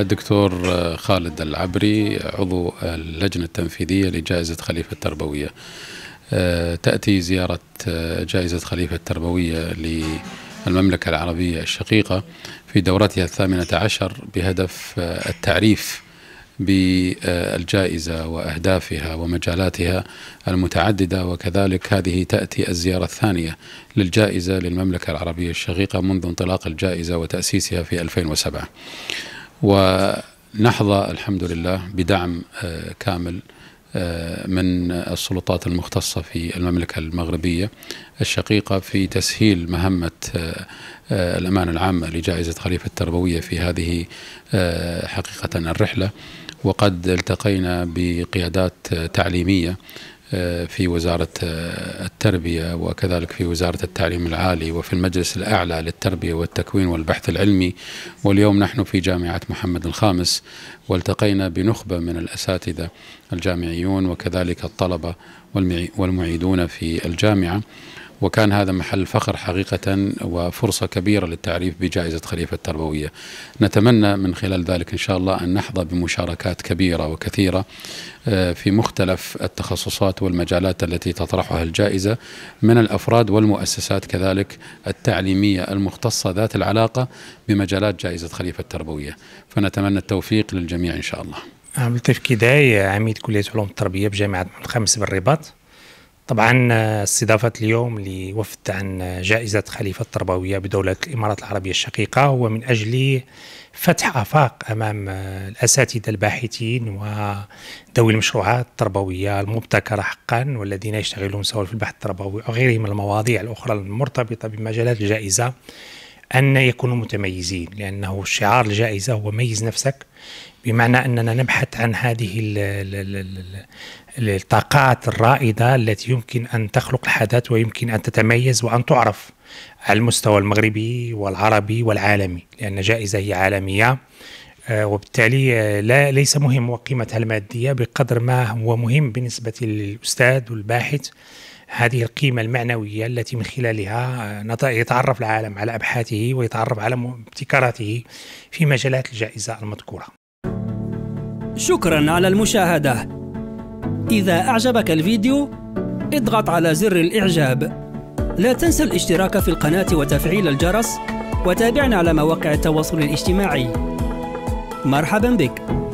الدكتور آه، خالد العبري عضو اللجنة التنفيذية لجائزة خليفة التربوية آه، تأتي زيارة آه، جائزة خليفة التربوية للمملكة العربية الشقيقة في دورتها الثامنة عشر بهدف التعريف بالجائزة وأهدافها ومجالاتها المتعددة وكذلك هذه تأتي الزيارة الثانية للجائزة للمملكة العربية الشقيقة منذ انطلاق الجائزة وتأسيسها في 2007 ونحظى الحمد لله بدعم آه، كامل آه، من السلطات المختصة في المملكة المغربية الشقيقة في تسهيل مهمة آه، الأمانة العامة لجائزة خليفة التربوية في هذه حقيقة الرحلة وقد التقينا بقيادات تعليمية في وزارة التربية وكذلك في وزارة التعليم العالي وفي المجلس الأعلى للتربية والتكوين والبحث العلمي واليوم نحن في جامعة محمد الخامس والتقينا بنخبة من الأساتذة الجامعيون وكذلك الطلبة والمعيدون في الجامعة وكان هذا محل فخر حقيقة وفرصة كبيرة للتعريف بجائزة خليفة التربوية نتمنى من خلال ذلك إن شاء الله أن نحظى بمشاركات كبيرة وكثيرة آه، في مختلف التخصصات والمجالات التي تطرحها الجائزة من الأفراد والمؤسسات كذلك التعليمية المختصة ذات العلاقة بمجالات جائزة خليفة التربوية فنتمنى التوفيق للجميع إن شاء الله آه، بالتأكيد عميد كلية علوم التربية بجامعة الخامس بالرباط طبعا آه، استضافة اليوم لوفد عن جائزة خليفة التربوية بدولة الإمارات العربية الشقيقة هو من أجل فتح آفاق أمام آه، الأساتذة الباحثين وذوي المشروعات التربوية المبتكرة حقا والذين يشتغلون سواء في البحث التربوي أو غيره من المواضيع الأخرى المرتبطة بمجالات الجائزة أن يكونوا متميزين لأنه شعار الجائزة هو ميز نفسك بمعنى أننا نبحث عن هذه الطاقات الرائدة التي يمكن أن تخلق الحدث ويمكن أن تتميز وأن تعرف على المستوى المغربي والعربي والعالمي لأن جائزة هي عالمية آه، وبالتالي آه، لا ليس مهم قيمتها المادية بقدر ما هو مهم بالنسبة للأستاذ والباحث هذه القيمة المعنوية التي من خلالها آه، يتعرف العالم على أبحاثه ويتعرف على ابتكاراته في مجالات الجائزة المذكورة شكرا على المشاهدة إذا أعجبك الفيديو اضغط على زر الإعجاب لا تنسى الاشتراك في القناة وتفعيل الجرس وتابعنا على مواقع التواصل الاجتماعي مرحبا بك